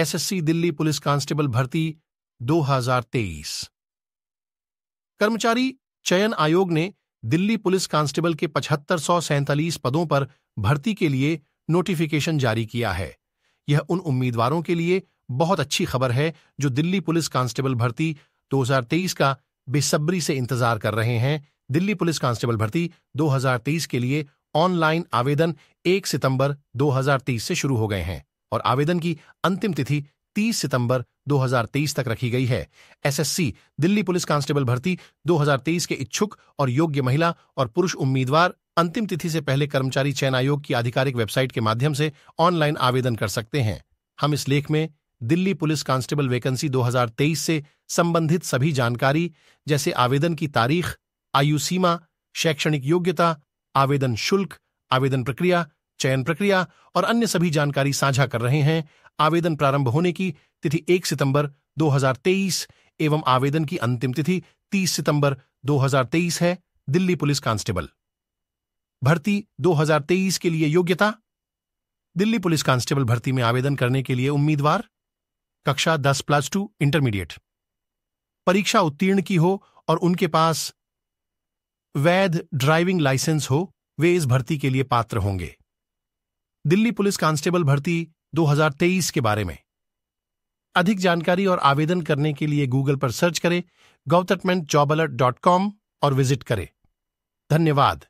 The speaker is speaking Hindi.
एसएससी दिल्ली पुलिस कांस्टेबल भर्ती 2023 कर्मचारी चयन आयोग ने दिल्ली पुलिस कांस्टेबल के पचहत्तर पदों पर भर्ती के लिए नोटिफिकेशन जारी किया है यह उन उम्मीदवारों के लिए बहुत अच्छी खबर है जो दिल्ली पुलिस कांस्टेबल भर्ती 2023 का बेसब्री से इंतजार कर रहे हैं दिल्ली पुलिस कांस्टेबल भर्ती 2023 के लिए ऑनलाइन आवेदन 1 सितंबर 2023 से शुरू हो गए हैं और आवेदन की अंतिम तिथि 30 सितंबर 2023 तक रखी गई है एसएससी दिल्ली पुलिस कांस्टेबल भर्ती 2023 के इच्छुक और योग्य महिला और पुरुष उम्मीदवार अंतिम तिथि से पहले कर्मचारी चयन आयोग की आधिकारिक वेबसाइट के माध्यम से ऑनलाइन आवेदन कर सकते हैं हम इस लेख में दिल्ली पुलिस कांस्टेबल वैकेंसी 2023 से संबंधित सभी जानकारी जैसे आवेदन की तारीख आयु सीमा शैक्षणिक योग्यता आवेदन शुल्क आवेदन प्रक्रिया चयन प्रक्रिया और अन्य सभी जानकारी साझा कर रहे हैं आवेदन प्रारंभ होने की तिथि 1 सितंबर 2023 एवं आवेदन की अंतिम तिथि 30 सितंबर 2023 है दिल्ली पुलिस कांस्टेबल भर्ती 2023 के लिए योग्यता दिल्ली पुलिस कांस्टेबल भर्ती में आवेदन करने के लिए उम्मीदवार कक्षा 10 प्लस टू इंटरमीडिएट परीक्षा उत्तीर्ण की हो और उनके पास वैध ड्राइविंग लाइसेंस हो वे इस भर्ती के लिए पात्र होंगे दिल्ली पुलिस कांस्टेबल भर्ती 2023 के बारे में अधिक जानकारी और आवेदन करने के लिए गूगल पर सर्च करें गौतटमेंट डॉट कॉम और विजिट करें धन्यवाद